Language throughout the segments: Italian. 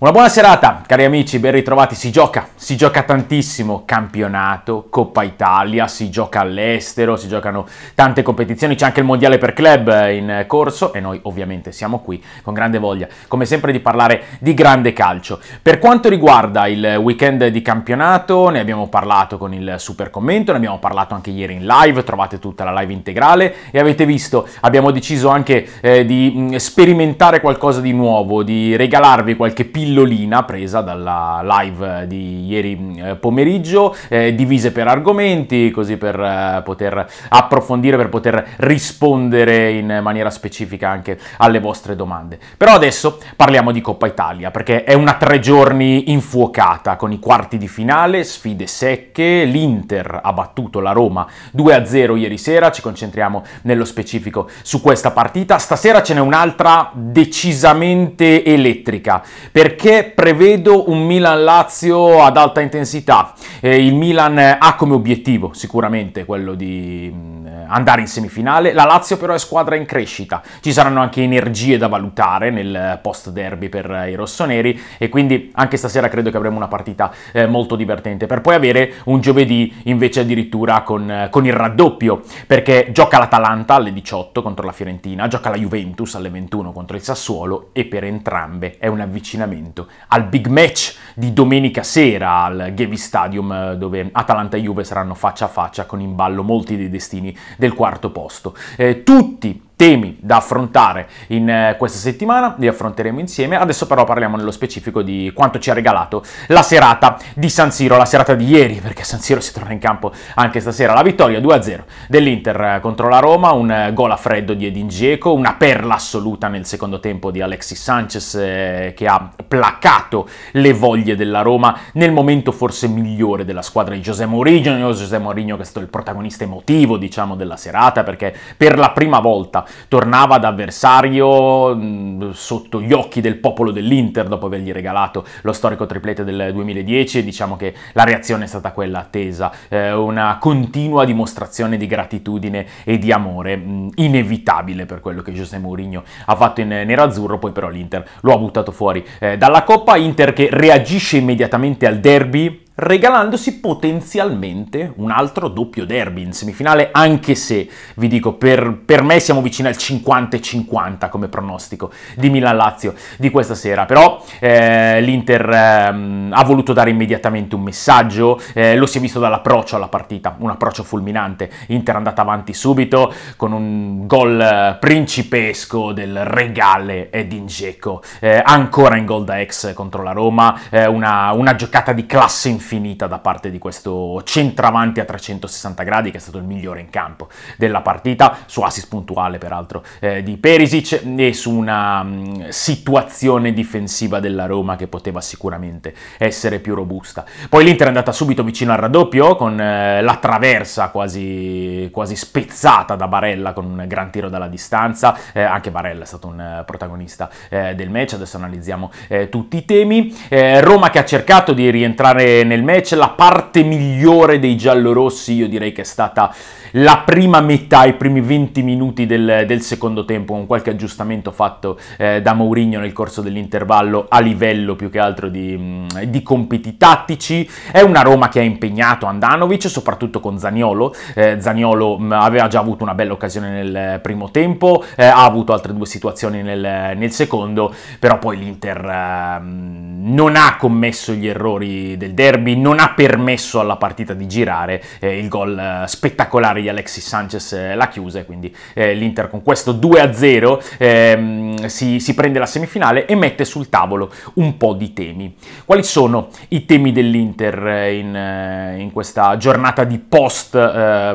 Una buona serata, cari amici, ben ritrovati. Si gioca, si gioca tantissimo, campionato, Coppa Italia, si gioca all'estero, si giocano tante competizioni, c'è anche il Mondiale per club eh, in corso e noi ovviamente siamo qui con grande voglia, come sempre, di parlare di grande calcio. Per quanto riguarda il weekend di campionato, ne abbiamo parlato con il super commento, ne abbiamo parlato anche ieri in live, trovate tutta la live integrale e avete visto, abbiamo deciso anche eh, di mm, sperimentare qualcosa di nuovo, di regalarvi qualche pillola pillolina presa dalla live di ieri mm, pomeriggio, eh, divise per argomenti, così per eh, poter approfondire, per poter rispondere in maniera specifica anche alle vostre domande. Però adesso parliamo di Coppa Italia, perché è una tre giorni infuocata con i quarti di finale, sfide secche, l'Inter ha battuto la Roma 2-0 ieri sera, ci concentriamo nello specifico su questa partita. Stasera ce n'è un'altra decisamente elettrica, perché perché prevedo un Milan-Lazio ad alta intensità. Eh, il Milan eh, ha come obiettivo sicuramente quello di mm, andare in semifinale, la Lazio però è squadra in crescita, ci saranno anche energie da valutare nel post derby per eh, i rossoneri e quindi anche stasera credo che avremo una partita eh, molto divertente per poi avere un giovedì invece addirittura con, eh, con il raddoppio perché gioca l'Atalanta alle 18 contro la Fiorentina, gioca la Juventus alle 21 contro il Sassuolo e per entrambe è un avvicinamento appunto, al big match di domenica sera al Gavi Stadium eh, dove Atalanta e Juve saranno faccia a faccia con in ballo molti dei destini del quarto posto. Eh, tutti temi da affrontare in eh, questa settimana, li affronteremo insieme. Adesso però parliamo nello specifico di quanto ci ha regalato la serata di San Siro, la serata di ieri, perché San Siro si torna in campo anche stasera. La vittoria 2-0 dell'Inter eh, contro la Roma, un eh, gol a freddo di Edin Dzeko, una perla assoluta nel secondo tempo di Alexis Sanchez che ha placato le voglie della Roma nel momento forse migliore della squadra di José Mourinho, José Mourinho che è stato il protagonista emotivo, diciamo, della serata perché per la prima volta tornava ad avversario mm, sotto gli occhi del popolo dell'Inter dopo avergli regalato lo storico triplete del 2010 e diciamo che la reazione è stata quella attesa, eh, una continua dimostrazione di gratitudine e di amore, mh, mm, inevitabile per quello che José Mourinho ha fatto in nerazzurro, poi però l'Inter lo ha buttato fuori eh, dalla Coppa, Inter che reagisce immediatamente al derby regalandosi potenzialmente un altro doppio derby in semifinale, anche se, vi dico, per, per me siamo vicini al 50-50 come pronostico di Milan-Lazio di questa sera, però eh, l'Inter eh, ha voluto dare immediatamente un messaggio, eh, lo si è visto dall'approccio alla partita, un approccio fulminante, Inter è andata avanti subito con un gol eh, principesco del regale Edin Dzeko, eh, ancora in gol da ex contro la Roma, eh, una, una giocata di classe inferiore infinita da parte di questo centravanti a 360 gradi che è stato il migliore in campo della partita, su assist puntuale peraltro eh, di Perisic e su una mh, mm, situazione difensiva della Roma che poteva sicuramente essere più robusta. Poi l'Inter è andata subito vicino al raddoppio con eh, la traversa quasi, quasi, spezzata da Barella con un gran tiro dalla distanza, eh, anche Barella è stato un protagonista eh, del match, adesso analizziamo eh, tutti i temi. Eh, Roma che ha cercato di rientrare nel nel match. La parte migliore dei giallorossi io direi che è stata la prima metà, i primi 20 minuti del, del secondo tempo, con qualche aggiustamento fatto eh, da Mourinho nel corso dell'intervallo a livello più che altro di, mm, di compiti tattici. È una Roma che ha impegnato Andanovic, soprattutto con Zaniolo. Eh, Zaniolo mm, aveva già avuto una bella occasione nel primo tempo, eh, ha avuto altre due situazioni nel, nel secondo, però poi l'Inter ehm, non ha commesso gli errori del derby Derby non ha permesso alla partita di girare, eh, il gol eh, spettacolare di Alexis Sanchez eh, l'ha chiusa e quindi eh, l'Inter con questo 2-0 ehm, si, si, prende la semifinale e mette sul tavolo un po' di temi. Quali sono i temi dell'Inter eh, in, eh, in, questa giornata di post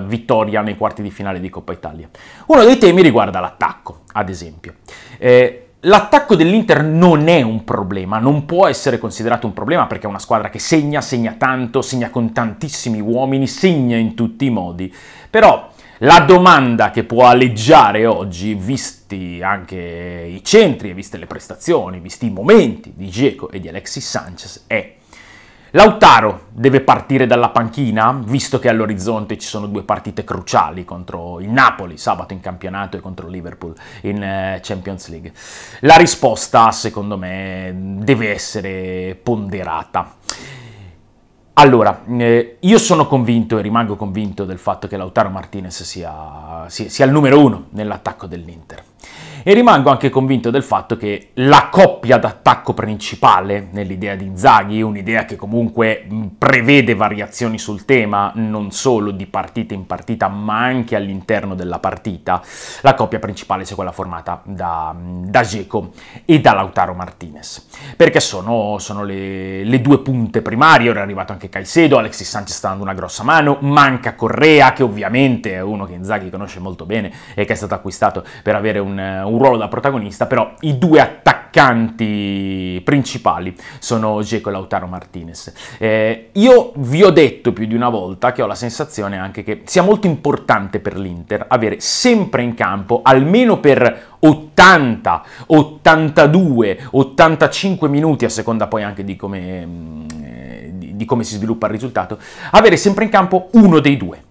vittoria nei quarti di finale di Coppa Italia? Uno dei temi riguarda l'attacco, ad esempio. Eh, L'attacco dell'Inter non è un problema, non può essere considerato un problema perché è una squadra che segna, segna tanto, segna con tantissimi uomini, segna in tutti i modi. Però la domanda che può alleggiare oggi, visti anche i centri, viste le prestazioni, visti i momenti di Geco e di Alexis Sanchez, è Lautaro deve partire dalla panchina, visto che all'orizzonte ci sono due partite cruciali contro il Napoli sabato in campionato e contro Liverpool in eh, Champions League. La risposta, secondo me, deve essere ponderata. Allora, eh, io sono convinto e rimango convinto del fatto che Lautaro Martinez sia, sia, sia il numero uno nell'attacco dell'Inter e rimango anche convinto del fatto che la coppia d'attacco principale nell'idea di Inzaghi, un'idea che comunque mm, prevede variazioni sul tema non solo di partita in partita ma anche all'interno della partita, la coppia principale sia quella formata da, mm, da Geco e da Lautaro Martinez, perché sono, sono le, le, due punte primarie, ora è arrivato anche Caicedo, Alexis Sanchez sta dando una grossa mano, manca Correa che ovviamente è uno che Inzaghi conosce molto bene e che è stato acquistato per avere un, un un ruolo da protagonista, però i due attaccanti principali sono Geco e Lautaro Martinez. Eh, io vi ho detto più di una volta che ho la sensazione anche che sia molto importante per l'Inter avere sempre in campo, almeno per 80, 82, 85 minuti, a seconda poi anche di come, mm, eh, di come si sviluppa il risultato, avere sempre in campo uno dei due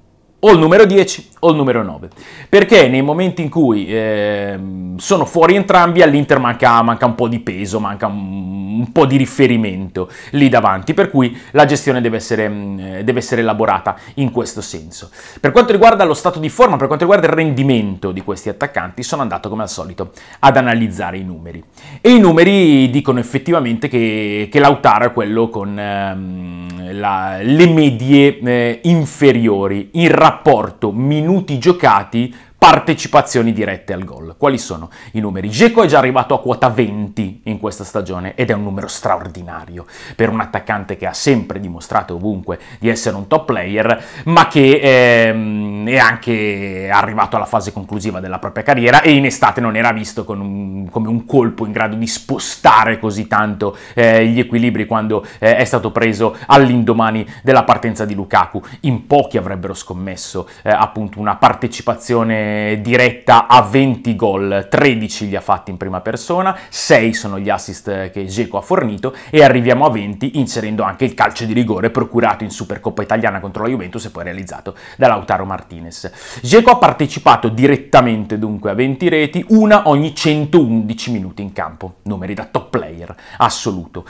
o il numero 10 o il numero 9, perché nei momenti in cui eh, sono fuori entrambi all'Inter manca, manca, un po' di peso, manca un, un, po' di riferimento lì davanti, per cui la gestione deve essere, mm, deve essere, elaborata in questo senso. Per quanto riguarda lo stato di forma, per quanto riguarda il rendimento di questi attaccanti, sono andato come al solito ad analizzare i numeri e i numeri dicono effettivamente che, che Lautaro è quello con eh, la, le medie eh, inferiori in rapporto rapporto minuti giocati partecipazioni dirette al gol. Quali sono i numeri? Geco è già arrivato a quota 20 in questa stagione ed è un numero straordinario per un attaccante che ha sempre dimostrato ovunque di essere un top player, ma che ehm, è anche arrivato alla fase conclusiva della propria carriera e in estate non era visto un, come un colpo in grado di spostare così tanto eh, gli equilibri quando eh, è stato preso all'indomani della partenza di Lukaku. In pochi avrebbero scommesso eh, appunto una partecipazione eh, diretta a 20 gol, 13 li ha fatti in prima persona, 6 sono gli assist che Geco ha fornito e arriviamo a 20 inserendo anche il calcio di rigore procurato in Supercoppa Italiana contro la Juventus e poi realizzato da Lautaro Martinez. Geco ha partecipato direttamente dunque a 20 reti, una ogni 111 minuti in campo, numeri da top player assoluto.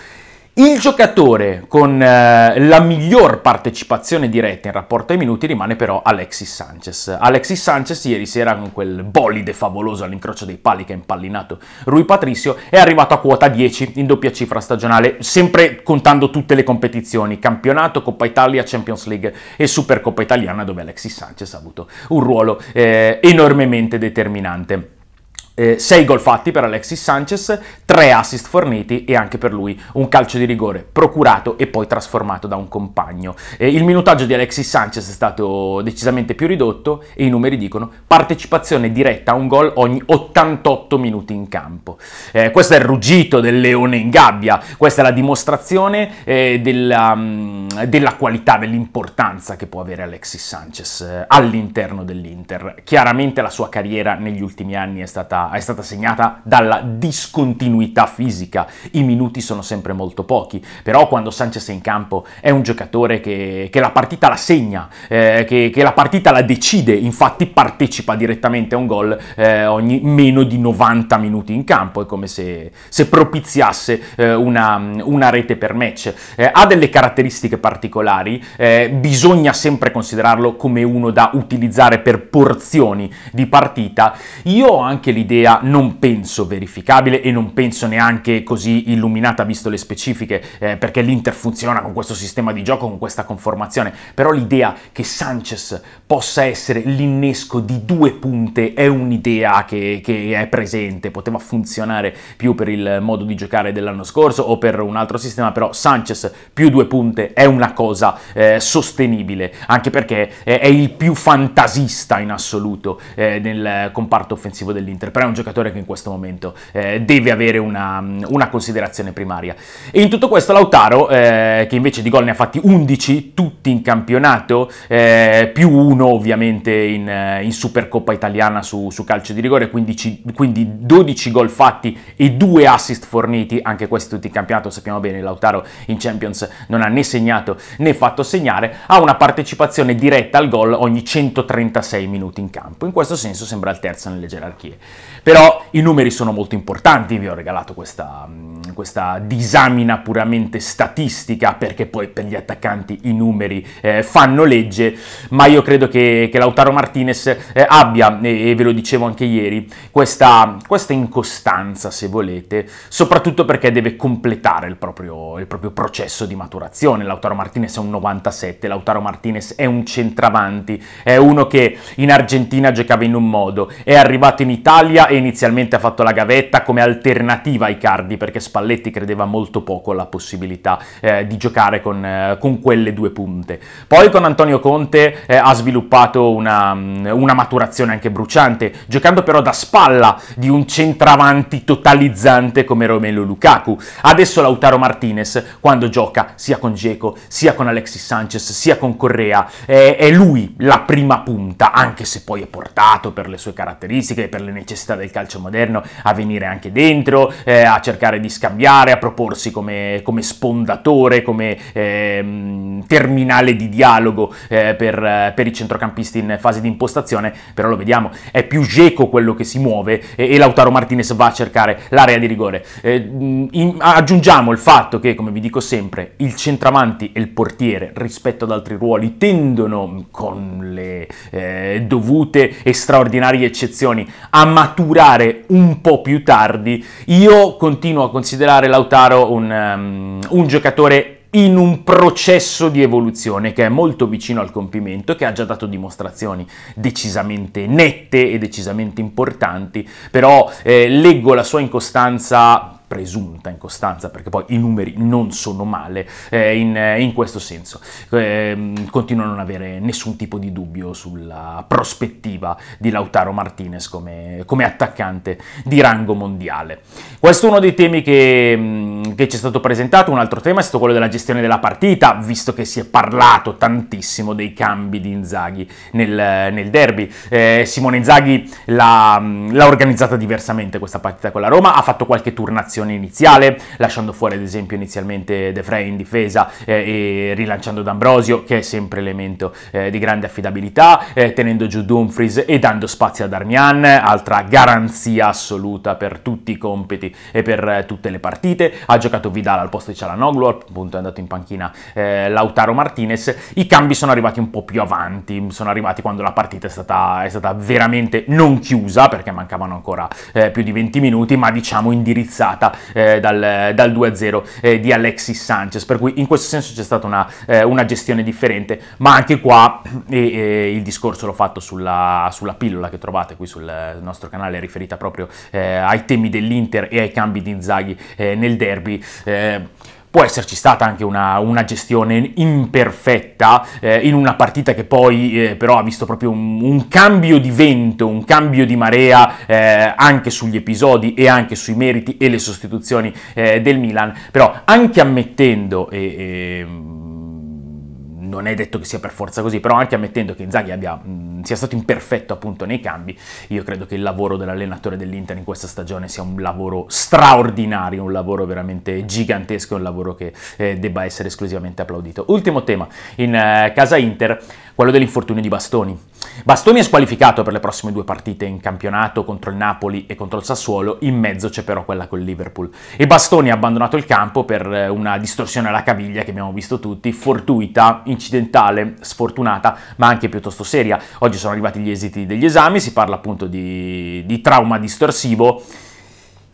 Il giocatore con eh, la miglior partecipazione diretta in rapporto ai minuti rimane però Alexis Sanchez. Alexis Sanchez ieri sera con quel bolide favoloso all'incrocio dei pali che ha impallinato Rui Patricio è arrivato a quota 10 in doppia cifra stagionale, sempre contando tutte le competizioni, campionato, Coppa Italia, Champions League e Supercoppa Italiana dove Alexis Sanchez ha avuto un ruolo eh, enormemente determinante eh, 6 gol fatti per Alexis Sanchez, 3 assist forniti e anche per lui un calcio di rigore procurato e poi trasformato da un compagno. Eh, il minutaggio di Alexis Sanchez è stato decisamente più ridotto e i numeri dicono partecipazione diretta a un gol ogni 88 minuti in campo. Eh, questo è il ruggito del leone in gabbia, questa è la dimostrazione eh, della, mm, della, qualità, dell'importanza che può avere Alexis Sanchez eh, all'interno dell'Inter. Chiaramente la sua carriera negli ultimi anni è stata è stata segnata dalla discontinuità fisica, i minuti sono sempre molto pochi, però quando Sanchez è in campo è un giocatore che, che la partita la segna, eh, che, che, la partita la decide, infatti partecipa direttamente a un gol eh, ogni meno di 90 minuti in campo, è come se, se propiziasse eh, una, una, rete per match. Eh, ha delle caratteristiche particolari, eh, bisogna sempre considerarlo come uno da utilizzare per porzioni di partita. Io ho anche l'idea un'idea non penso verificabile e non penso neanche così illuminata visto le specifiche, eh, perché l'Inter funziona con questo sistema di gioco, con questa conformazione, però l'idea che Sanchez possa essere l'innesco di due punte è un'idea che, che è presente, poteva funzionare più per il modo di giocare dell'anno scorso o per un altro sistema, però Sanchez più due punte è una cosa eh, sostenibile, anche perché è il più fantasista in assoluto eh, nel comparto offensivo dell'Inter è un giocatore che in questo momento eh, deve avere una, una, considerazione primaria. E in tutto questo Lautaro, eh, che invece di gol ne ha fatti 11, tutti in campionato, eh, più uno ovviamente in, eh, in Supercoppa italiana su, su, calcio di rigore, 15, quindi 12 gol fatti e 2 assist forniti, anche questi tutti in campionato, sappiamo bene, Lautaro in Champions non ha né segnato né fatto segnare, ha una partecipazione diretta al gol ogni 136 minuti in campo. In questo senso sembra il terzo nelle gerarchie. Però i numeri sono molto importanti, vi ho regalato questa, mm, questa disamina puramente statistica, perché poi per gli attaccanti i numeri eh, fanno legge, ma io credo che, che Lautaro Martinez eh, abbia, e, e, ve lo dicevo anche ieri, questa, questa, incostanza, se volete, soprattutto perché deve completare il proprio, il proprio processo di maturazione. Lautaro Martinez è un 97, Lautaro Martinez è un centravanti, è uno che in Argentina giocava in un modo, è arrivato in Italia Siviglia e inizialmente ha fatto la gavetta come alternativa ai Cardi perché Spalletti credeva molto poco alla possibilità eh, di giocare con, eh, con, quelle due punte. Poi con Antonio Conte eh, ha sviluppato una, mm, una, maturazione anche bruciante, giocando però da spalla di un centravanti totalizzante come Romelu Lukaku. Adesso Lautaro Martinez, quando gioca sia con Geco, sia con Alexis Sanchez, sia con Correa, è lui la prima punta, anche se poi è portato per le sue caratteristiche e per le necessità protagonista del calcio moderno a venire anche dentro, eh, a cercare di scambiare, a proporsi come, come spondatore, come eh, terminale di dialogo eh, per, per, i centrocampisti in fase di impostazione, però lo vediamo, è più Geco quello che si muove e, e, Lautaro Martinez va a cercare l'area di rigore. Eh, in, aggiungiamo il fatto che, come vi dico sempre, il centravanti e il portiere rispetto ad altri ruoli tendono con le eh, dovute e straordinarie eccezioni a maturare maturare un po' più tardi. Io continuo a considerare Lautaro un, um, un giocatore in un processo di evoluzione che è molto vicino al compimento, che ha già dato dimostrazioni decisamente nette e decisamente importanti, però eh, leggo la sua incostanza presunta incostanza, perché poi i numeri non sono male eh, in, eh, in, questo senso. Eh, continuo a non avere nessun tipo di dubbio sulla prospettiva di Lautaro Martinez come, come attaccante di rango mondiale. Questo è uno dei temi che, mm, che ci è stato presentato, un altro tema è stato quello della gestione della partita, visto che si è parlato tantissimo dei cambi di Inzaghi nel, nel derby. Eh, Simone Inzaghi l'ha mm, organizzata diversamente questa partita con la Roma, ha fatto qualche tour nazionale formazione iniziale, lasciando fuori ad esempio inizialmente De Frey in difesa eh, e rilanciando D'Ambrosio, che è sempre elemento eh, di grande affidabilità, eh, tenendo giù Dumfries e dando spazio ad Darmian, altra garanzia assoluta per tutti i compiti e per eh, tutte le partite. Ha giocato Vidal al posto di Cialanoglu, appunto è andato in panchina eh, Lautaro Martinez. I cambi sono arrivati un po' più avanti, sono arrivati quando la partita è stata, è stata veramente non chiusa, perché mancavano ancora eh, più di 20 minuti, ma diciamo indirizzata eh, dal, dal 2-0 eh, di Alexis Sanchez, per cui in questo senso c'è stata una, eh, una gestione differente, ma anche qua eh, eh, il discorso l'ho fatto sulla, sulla, pillola che trovate qui sul nostro canale riferita proprio ai temi dell'Inter e ai cambi di Inzaghi nel derby può esserci stata anche una, una gestione imperfetta eh, in una partita che poi eh, però ha visto proprio un, un, cambio di vento, un cambio di marea eh, anche sugli episodi e anche sui meriti e le sostituzioni eh, del Milan, però anche ammettendo e, e non è detto che sia per forza così, però anche ammettendo che Inzaghi abbia, mh, sia stato imperfetto appunto nei cambi, io credo che il lavoro dell'allenatore dell'Inter in questa stagione sia un lavoro straordinario, un lavoro veramente gigantesco, un lavoro che eh, debba essere esclusivamente applaudito. Ultimo tema, in eh, casa Inter quello dell'infortunio di Bastoni. Bastoni è squalificato per le prossime due partite in campionato contro il Napoli e contro il Sassuolo, in mezzo c'è però quella con il Liverpool. E Bastoni ha abbandonato il campo per eh, una distorsione alla caviglia che abbiamo visto tutti, fortuita, incidentale, sfortunata, ma anche piuttosto seria. Oggi sono arrivati gli esiti degli esami, si parla appunto di, di trauma distorsivo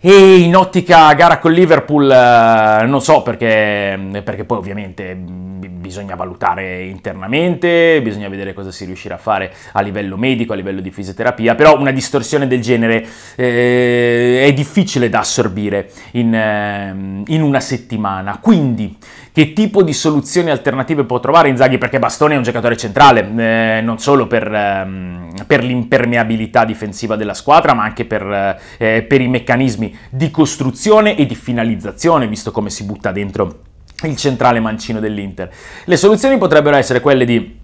e in ottica gara con Liverpool eh, non so perché, perché poi ovviamente mm, bisogna valutare internamente, bisogna vedere cosa si riuscirà a fare a livello medico, a livello di fisioterapia, però una distorsione del genere eh, è difficile da assorbire in, eh, in, una settimana. Quindi che tipo di soluzioni alternative può trovare Inzaghi? Perché Bastone è un giocatore centrale, eh, non solo per... Ehm, per l'impermeabilità difensiva della squadra, ma anche per, eh, eh, per i meccanismi di costruzione e di finalizzazione, visto come si butta dentro il centrale mancino dell'Inter. Le soluzioni potrebbero essere quelle di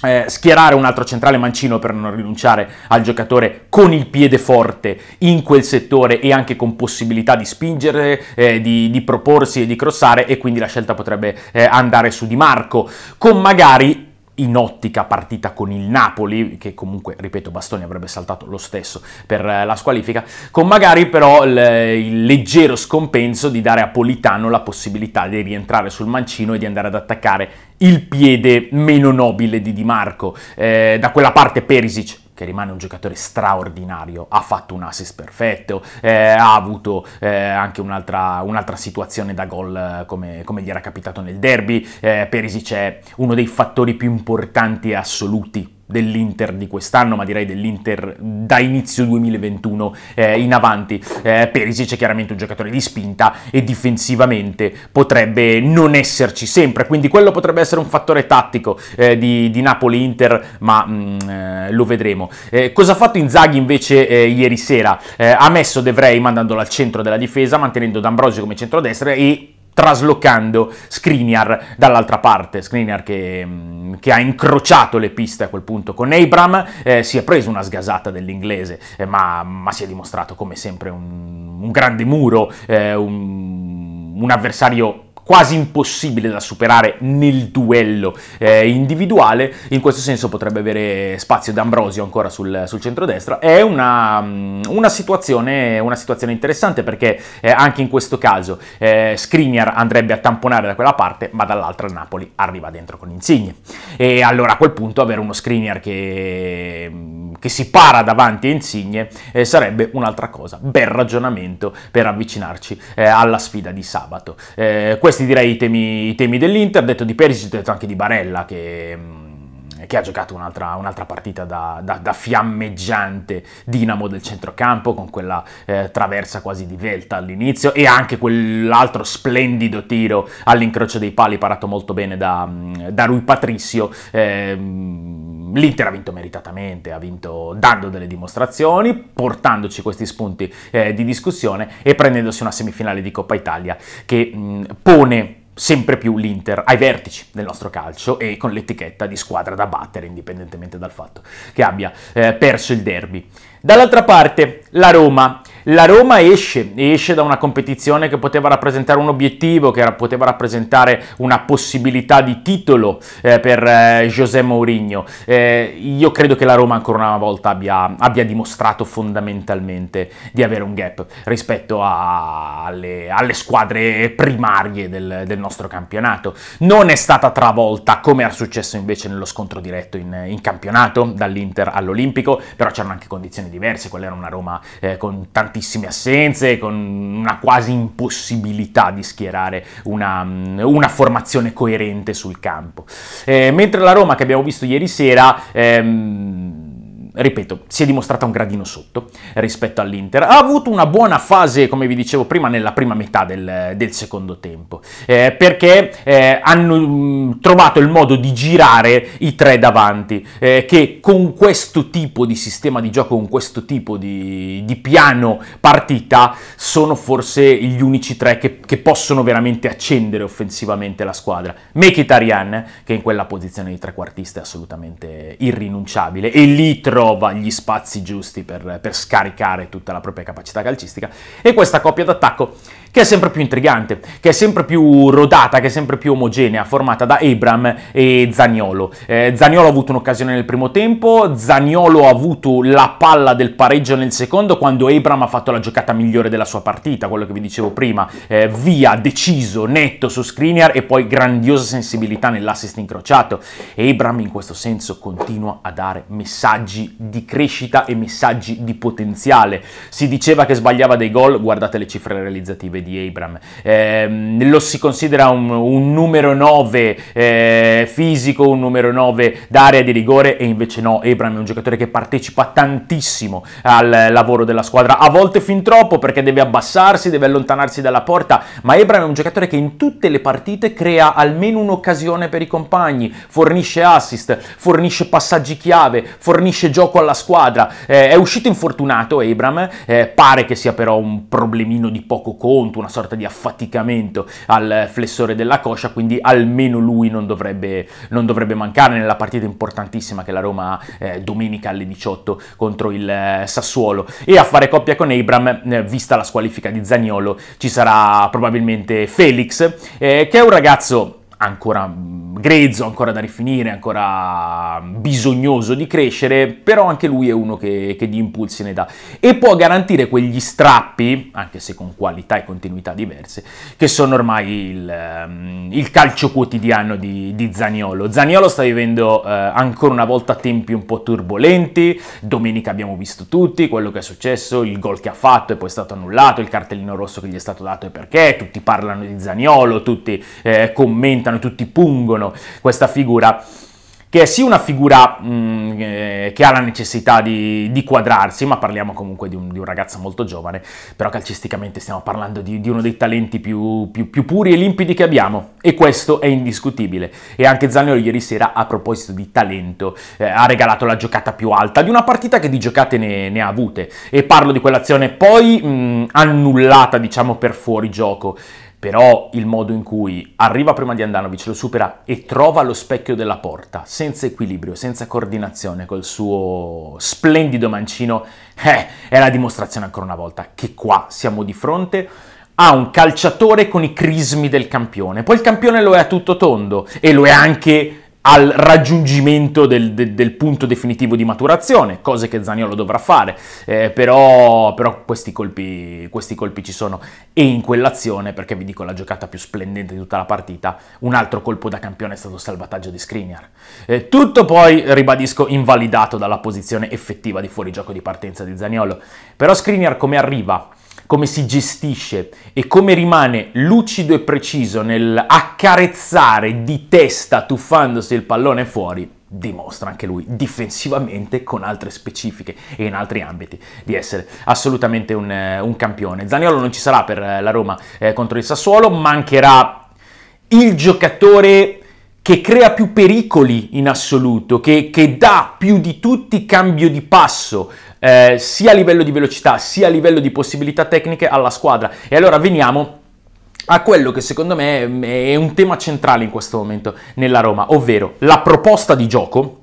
eh, schierare un altro centrale mancino per non rinunciare al giocatore con il piede forte in quel settore e anche con possibilità di spingere, eh, di, di, proporsi e di crossare e quindi la scelta potrebbe eh, andare su Di Marco con magari in ottica partita con il Napoli, che comunque, ripeto, Bastoni avrebbe saltato lo stesso per eh, la squalifica, con magari però il leggero scompenso di dare a Politano la possibilità di rientrare sul mancino e di andare ad attaccare il piede meno nobile di Di Marco. Eh, da quella parte Perisic che rimane un giocatore straordinario, ha fatto un assist perfetto, eh, ha avuto eh, anche un'altra, un situazione da gol eh, come, come, gli era capitato nel derby, eh, Perisic è uno dei fattori più importanti e assoluti dell'Inter di quest'anno, ma direi dell'Inter da inizio 2021 eh, in avanti. Eh, Perisic è chiaramente un giocatore di spinta e difensivamente potrebbe non esserci sempre, quindi quello potrebbe essere un fattore tattico eh, di, di Napoli-Inter, ma mh, mm, eh, lo vedremo. Eh, cosa ha fatto Inzaghi invece eh, ieri sera? ha messo De Vrij mandandolo al centro della difesa, mantenendo D'Ambrosio come centrodestra e traslocando Skriniar dall'altra parte, Skriniar che, mm, che, ha incrociato le piste a quel punto con Abram, eh, si è preso una sgasata dell'inglese, eh, ma, ma, si è dimostrato come sempre un, un grande muro, eh, un, un avversario quasi impossibile da superare nel duello eh, individuale, in questo senso potrebbe avere spazio D'Ambrosio ancora sul, sul centrodestra, è una, mm, una, situazione, una, situazione, interessante perché eh, anche in questo caso eh, Skriniar andrebbe a tamponare da quella parte, ma dall'altra il Napoli arriva dentro con Insigne. E allora a quel punto avere uno Skriniar che, mm, che si para davanti a Insigne eh, sarebbe un'altra cosa, bel ragionamento per avvicinarci eh, alla sfida di sabato. Eh, questo questi direi i temi, i temi dell'Inter, detto di Perisic, detto anche di Barella che mm, che ha giocato un'altra, un'altra partita da, da, da, fiammeggiante dinamo del centrocampo con quella eh, traversa quasi di Velta all'inizio e anche quell'altro splendido tiro all'incrocio dei pali parato molto bene da, mm, da Rui Patricio. Eh, L'Inter ha vinto meritatamente, ha vinto dando delle dimostrazioni, portandoci questi spunti eh, di discussione e prendendosi una semifinale di Coppa Italia che mh, mm, pone sempre più l'Inter ai vertici del nostro calcio e con l'etichetta di squadra da battere, indipendentemente dal fatto che abbia eh, perso il derby. Dall'altra parte la Roma la Roma esce, esce da una competizione che poteva rappresentare un obiettivo, che poteva rappresentare una possibilità di titolo eh, per eh, José Mourinho. Eh, io credo che la Roma ancora una volta abbia, abbia dimostrato fondamentalmente di avere un gap rispetto a, alle, alle, squadre primarie del, del, nostro campionato. Non è stata travolta come era successo invece nello scontro diretto in, in campionato dall'Inter all'Olimpico, però c'erano anche condizioni diverse, quella era una Roma eh, con tanti tantissime assenze, con una quasi impossibilità di schierare una, mm, una formazione coerente sul campo. Eh, mentre la Roma che abbiamo visto ieri sera... Ehm, ripeto, si è dimostrata un gradino sotto rispetto all'Inter. Ha avuto una buona fase, come vi dicevo prima, nella prima metà del, del secondo tempo, eh, perché eh, hanno mm, trovato il modo di girare i tre davanti, eh, che con questo tipo di sistema di gioco, con questo tipo di, di piano partita, sono forse gli unici tre che, che possono veramente accendere offensivamente la squadra. Mekitarian, che in quella posizione di trequartista è assolutamente irrinunciabile, e Litro trova gli spazi giusti per, per scaricare tutta la propria capacità calcistica e questa coppia d'attacco che è sempre più intrigante, che è sempre più rodata, che è sempre più omogenea, formata da Abram e Zaniolo. Eh, Zaniolo ha avuto un'occasione nel primo tempo, Zaniolo ha avuto la palla del pareggio nel secondo quando Abram ha fatto la giocata migliore della sua partita, quello che vi dicevo prima, eh, via, deciso, netto su screener e poi grandiosa sensibilità nell'assist incrociato. E Abram in questo senso continua a dare messaggi di crescita e messaggi di potenziale. Si diceva che sbagliava dei gol, guardate le cifre realizzative di di Abram. Eh, lo si considera un, un numero 9 eh, fisico, un numero 9 d'area di rigore e invece no, Abram è un giocatore che partecipa tantissimo al lavoro della squadra, a volte fin troppo perché deve abbassarsi, deve allontanarsi dalla porta, ma Abram è un giocatore che in tutte le partite crea almeno un'occasione per i compagni, fornisce assist, fornisce passaggi chiave, fornisce gioco alla squadra. Eh, è uscito infortunato Abram, eh, pare che sia però un problemino di poco conto, appunto una sorta di affaticamento al flessore della coscia, quindi almeno lui non dovrebbe, non dovrebbe mancare nella partita importantissima che la Roma ha eh, domenica alle 18 contro il eh, Sassuolo. E a fare coppia con Abram, eh, vista la squalifica di Zagnolo, ci sarà probabilmente Felix, eh, che è un ragazzo ancora mm, grezzo, ancora da rifinire, ancora bisognoso di crescere, però anche lui è uno che, che di impulsi ne dà e può garantire quegli strappi, anche se con qualità e continuità diverse, che sono ormai il, ehm, il calcio quotidiano di, di, Zaniolo. Zaniolo sta vivendo eh, ancora una volta tempi un po' turbolenti, domenica abbiamo visto tutti quello che è successo, il gol che ha fatto e poi è stato annullato, il cartellino rosso che gli è stato dato e perché, tutti parlano di Zaniolo, tutti eh, commentano e tutti pungono questa figura che è sì una figura mh, mm, eh, che ha la necessità di, di quadrarsi, ma parliamo comunque di un, di un, ragazzo molto giovane, però calcisticamente stiamo parlando di, di uno dei talenti più, più, più, puri e limpidi che abbiamo, e questo è indiscutibile. E anche Zaniolo ieri sera, a proposito di talento, eh, ha regalato la giocata più alta di una partita che di giocate ne, ne ha avute, e parlo di quell'azione poi mh, mm, annullata, diciamo, per fuori gioco però il modo in cui arriva prima di Andanovic, lo supera e trova lo specchio della porta, senza equilibrio, senza coordinazione, col suo splendido mancino, eh, è la dimostrazione ancora una volta che qua siamo di fronte a un calciatore con i crismi del campione. Poi il campione lo è a tutto tondo e lo è anche al raggiungimento del, del, del, punto definitivo di maturazione, cose che Zaniolo dovrà fare, eh, però, però questi, colpi, questi, colpi, ci sono e in quell'azione, perché vi dico la giocata più splendente di tutta la partita, un altro colpo da campione è stato il salvataggio di Skriniar. Eh, tutto poi, ribadisco, invalidato dalla posizione effettiva di fuorigioco di partenza di Zaniolo, però Skriniar come arriva? come si gestisce e come rimane lucido e preciso nel accarezzare di testa tuffandosi il pallone fuori, dimostra anche lui difensivamente con altre specifiche e in altri ambiti di essere assolutamente un, eh, un campione. Zaniolo non ci sarà per eh, la Roma eh, contro il Sassuolo, mancherà il giocatore che crea più pericoli in assoluto, che, che dà più di tutti cambio di passo, eh, sia a livello di velocità, sia a livello di possibilità tecniche alla squadra. E allora veniamo a quello che secondo me mm, è un tema centrale in questo momento nella Roma, ovvero la proposta di gioco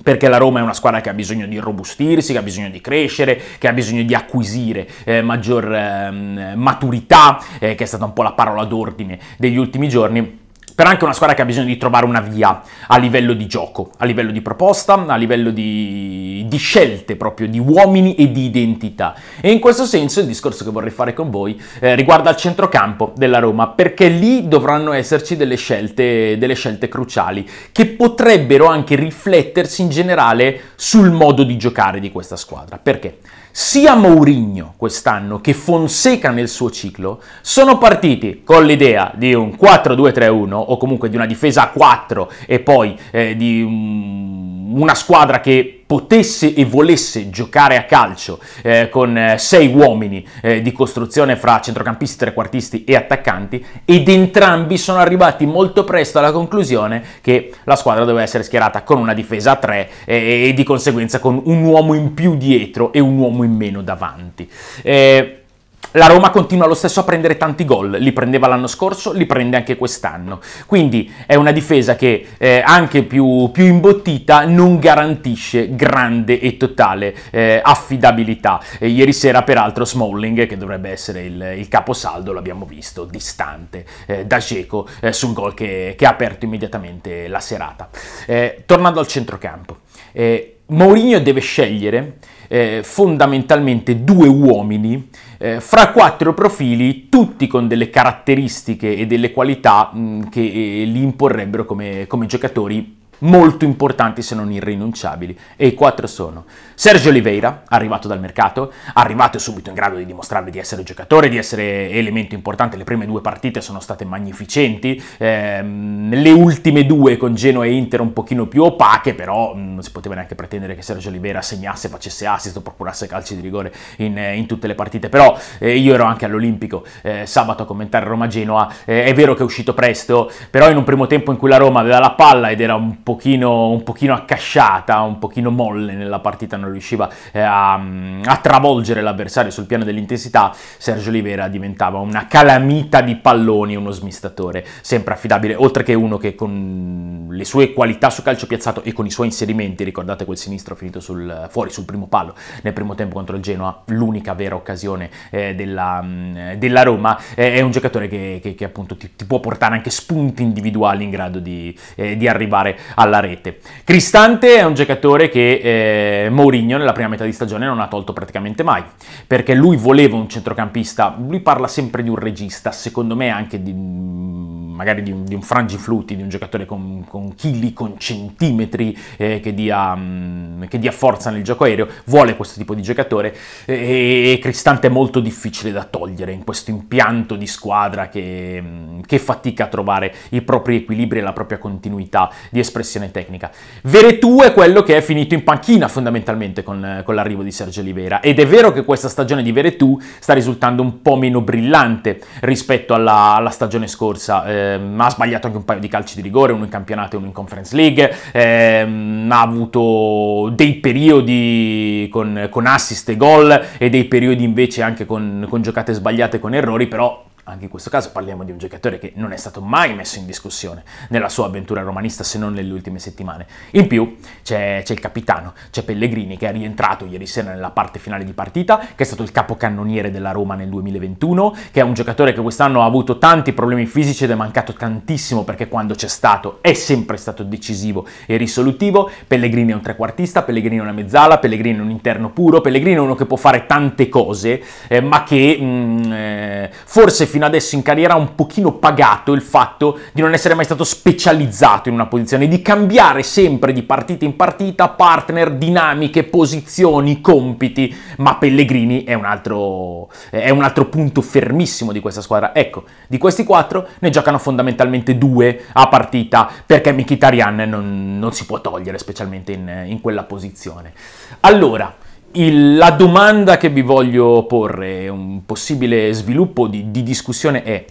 perché la Roma è una squadra che ha bisogno di robustirsi, che ha bisogno di crescere, che ha bisogno di acquisire eh, maggior eh, maturità, eh, che è stata un po' la parola d'ordine degli ultimi giorni però è anche una squadra che ha bisogno di trovare una via a livello di gioco, a livello di proposta, a livello di, di scelte proprio, di uomini e di identità. E in questo senso il discorso che vorrei fare con voi eh, riguarda il centrocampo della Roma, perché lì dovranno esserci delle scelte, delle scelte cruciali, che potrebbero anche riflettersi in generale sul modo di giocare di questa squadra. Perché? Sia Mourinho quest'anno che Fonseca nel suo ciclo sono partiti con l'idea di un 4-2-3-1 o comunque di una difesa a 4 e poi eh, di un una squadra che potesse e volesse giocare a calcio eh, con eh, sei uomini eh, di costruzione fra centrocampisti, trequartisti e attaccanti ed entrambi sono arrivati molto presto alla conclusione che la squadra doveva essere schierata con una difesa a tre eh, e di conseguenza con un uomo in più dietro e un uomo in meno davanti. Eh, la Roma continua lo stesso a prendere tanti gol, li prendeva l'anno scorso, li prende anche quest'anno. Quindi è una difesa che eh, anche più, più, imbottita non garantisce grande e totale eh, affidabilità. E ieri sera peraltro Smalling, che dovrebbe essere il, il caposaldo, l'abbiamo visto distante eh, da Geco eh, su un gol che, che, ha aperto immediatamente la serata. Eh, tornando al centrocampo, eh, Mourinho deve scegliere eh, fondamentalmente due uomini eh, fra quattro profili, tutti con delle caratteristiche e delle qualità mh, mm, che eh, li imporrebbero come, come giocatori molto importanti se non irrinunciabili e i quattro sono Sergio Oliveira, arrivato dal mercato, arrivato e subito in grado di dimostrare di essere giocatore, di essere elemento importante, le prime due partite sono state magnificenti, ehm, le ultime due con Genoa e Inter un pochino più opache, però mm, non si poteva neanche pretendere che Sergio Oliveira segnasse, facesse assist o procurasse calci di rigore in, eh, in tutte le partite, però eh, io ero anche all'Olimpico eh, sabato a commentare Roma-Genoa, eh, è vero che è uscito presto, però in un primo tempo in cui la Roma aveva la palla ed era un pochino, un pochino accasciata, un pochino molle nella partita, non riusciva eh, a, a, travolgere l'avversario sul piano dell'intensità, Sergio Olivera diventava una calamita di palloni, uno smistatore sempre affidabile, oltre che uno che con le sue qualità su calcio piazzato e con i suoi inserimenti, ricordate quel sinistro finito sul, fuori sul primo palo nel primo tempo contro il Genoa, l'unica vera occasione eh, della, mm, della, Roma, eh, è un giocatore che, che, che appunto ti, ti, può portare anche spunti individuali in grado di, eh, di arrivare alla rete. Cristante è un giocatore che eh, Mourinho nella prima metà di stagione non ha tolto praticamente mai, perché lui voleva un centrocampista, lui parla sempre di un regista, secondo me anche di mm, magari di un, di un frangiflutti, di un giocatore con, con chili, con centimetri eh, che, dia, mh, mm, che, dia, forza nel gioco aereo, vuole questo tipo di giocatore e, e Cristante è molto difficile da togliere in questo impianto di squadra che, mh, mm, che fatica a trovare i propri equilibri e la propria continuità di espressione tecnica. Veretù è quello che è finito in panchina fondamentalmente con, con l'arrivo di Sergio Oliveira ed è vero che questa stagione di Veretù sta risultando un po' meno brillante rispetto alla, alla stagione scorsa. Eh, ehm, ha sbagliato anche un paio di calci di rigore, uno in campionato e uno in Conference League, ehm, ha avuto dei periodi con, con assist e gol e dei periodi invece anche con, con giocate sbagliate, e con errori, però anche in questo caso parliamo di un giocatore che non è stato mai messo in discussione nella sua avventura romanista se non nelle ultime settimane. In più c'è, il capitano, c'è Pellegrini che è rientrato ieri sera nella parte finale di partita, che è stato il capocannoniere della Roma nel 2021, che è un giocatore che quest'anno ha avuto tanti problemi fisici ed è mancato tantissimo perché quando c'è stato è sempre stato decisivo e risolutivo. Pellegrini è un trequartista, Pellegrini è una mezzala, Pellegrini è un interno puro, Pellegrini è uno che può fare tante cose, eh, ma che mh, mm, eh, forse finalmente fino adesso in carriera un pochino pagato il fatto di non essere mai stato specializzato in una posizione, di cambiare sempre di partita in partita partner, dinamiche, posizioni, compiti, ma Pellegrini è un altro, è un altro punto fermissimo di questa squadra. Ecco, di questi quattro ne giocano fondamentalmente due a partita perché Mkhitaryan non, non si può togliere specialmente in, in quella posizione. Allora, il, la domanda che vi voglio porre, un possibile sviluppo di, di discussione è,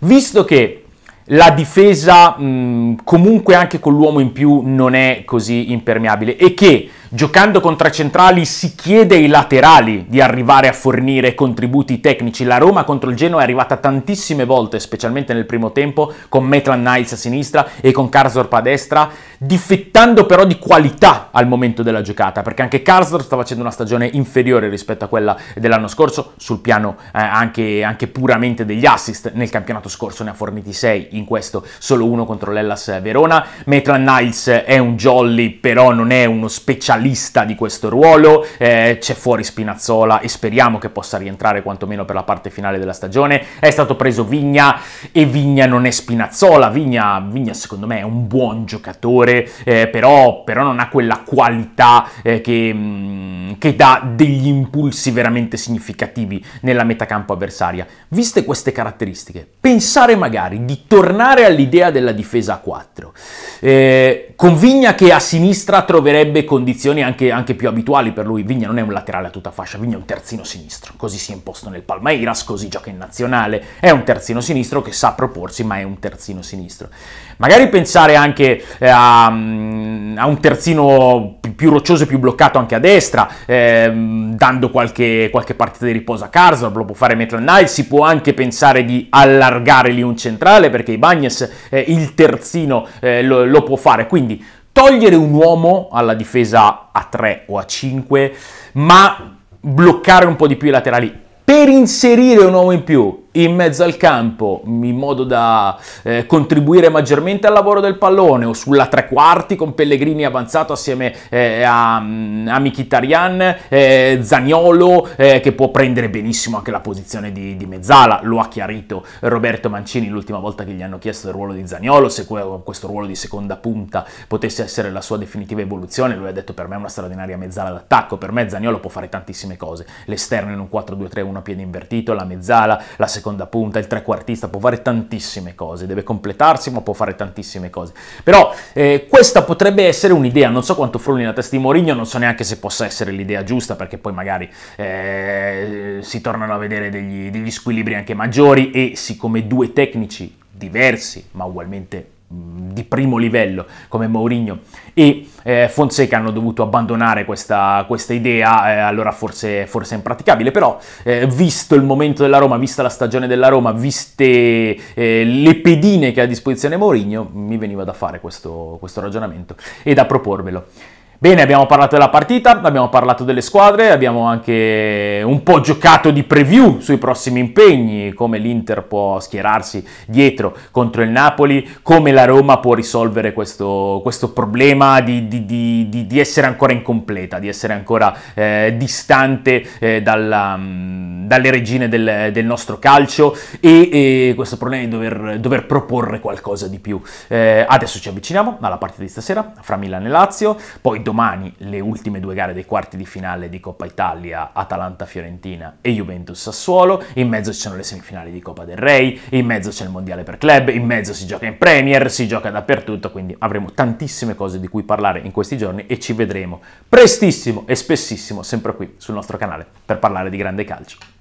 visto che la difesa mh, comunque anche con l'uomo in più non è così impermeabile e che Giocando con tre centrali si chiede ai laterali di arrivare a fornire contributi tecnici. La Roma contro il Genoa è arrivata tantissime volte, specialmente nel primo tempo, con Metlan Niles a sinistra e con Karsdorp a destra, difettando però di qualità al momento della giocata, perché anche Karsdorp sta facendo una stagione inferiore rispetto a quella dell'anno scorso, sul piano eh, anche, anche, puramente degli assist. Nel campionato scorso ne ha forniti sei, in questo solo uno contro l'Ellas Verona. Metlan Niles è un jolly, però non è uno specialista specialista di questo ruolo, eh, c'è fuori Spinazzola e speriamo che possa rientrare quantomeno per la parte finale della stagione, è stato preso Vigna e Vigna non è Spinazzola, Vigna, Vigna secondo me è un buon giocatore, eh, però, però, non ha quella qualità eh, che, mm, che dà degli impulsi veramente significativi nella metacampo avversaria. Viste queste caratteristiche, pensare magari di tornare all'idea della difesa a 4, eh, con Vigna che a sinistra troverebbe condizioni posizioni anche, anche, più abituali per lui. Vigna non è un laterale a tutta fascia, Vigna è un terzino sinistro. Così si è imposto nel Palmeiras, così gioca in nazionale. È un terzino sinistro che sa proporsi, ma è un terzino sinistro. Magari pensare anche eh, a, mm, a, un terzino più roccioso e più bloccato anche a destra, eh, dando qualche, qualche, partita di riposo a Karsdorp, lo può fare Metal Niles, Si può anche pensare di allargare lì un centrale, perché Ibagnes, eh, il terzino, eh, lo, lo può fare. Quindi togliere un uomo alla difesa a 3 o a 5, ma bloccare un po' di più i laterali per inserire un uomo in più in mezzo al campo in modo da eh, contribuire maggiormente al lavoro del pallone o sulla tre quarti con Pellegrini avanzato assieme eh, a, mm, a Mkhitaryan, eh, Zaniolo eh, che può prendere benissimo anche la posizione di, di mezzala, lo ha chiarito Roberto Mancini l'ultima volta che gli hanno chiesto il ruolo di Zaniolo, se questo ruolo di seconda punta potesse essere la sua definitiva evoluzione, lui ha detto per me è una straordinaria mezzala d'attacco, per me Zaniolo può fare tantissime cose, l'esterno in un 4-2-3-1 a piede invertito, la mezzala, la seconda seconda punta, il trequartista, può fare tantissime cose, deve completarsi ma può fare tantissime cose. Però eh, questa potrebbe essere un'idea, non so quanto frulli nella testa di Mourinho, non so neanche se possa essere l'idea giusta perché poi magari eh, si tornano a vedere degli, degli squilibri anche maggiori e siccome due tecnici diversi ma ugualmente di primo livello come Mourinho e eh, Fonseca hanno dovuto abbandonare questa, questa idea, eh, allora forse, forse, è impraticabile, però eh, visto il momento della Roma, vista la stagione della Roma, viste eh, le pedine che ha a disposizione Mourinho, mi veniva da fare questo, questo ragionamento e da proporvelo. Bene, abbiamo parlato della partita, abbiamo parlato delle squadre, abbiamo anche un po' giocato di preview sui prossimi impegni, come l'Inter può schierarsi dietro contro il Napoli, come la Roma può risolvere questo, questo problema di, di, di, di, essere ancora incompleta, di essere ancora eh, distante eh, dalla, mm, dalle regine del, del, nostro calcio e, e questo problema di dover, dover, proporre qualcosa di più. Eh, adesso ci avviciniamo alla partita di stasera fra Milano e Lazio, poi domani le ultime due gare dei quarti di finale di Coppa Italia, Atalanta-Fiorentina e Juventus-Sassuolo, in mezzo ci sono le semifinali di Coppa del Rey, in mezzo c'è il Mondiale per club, in mezzo si gioca in Premier, si gioca dappertutto, quindi avremo tantissime cose di cui parlare in questi giorni e ci vedremo prestissimo e spessissimo sempre qui sul nostro canale per parlare di grande calcio.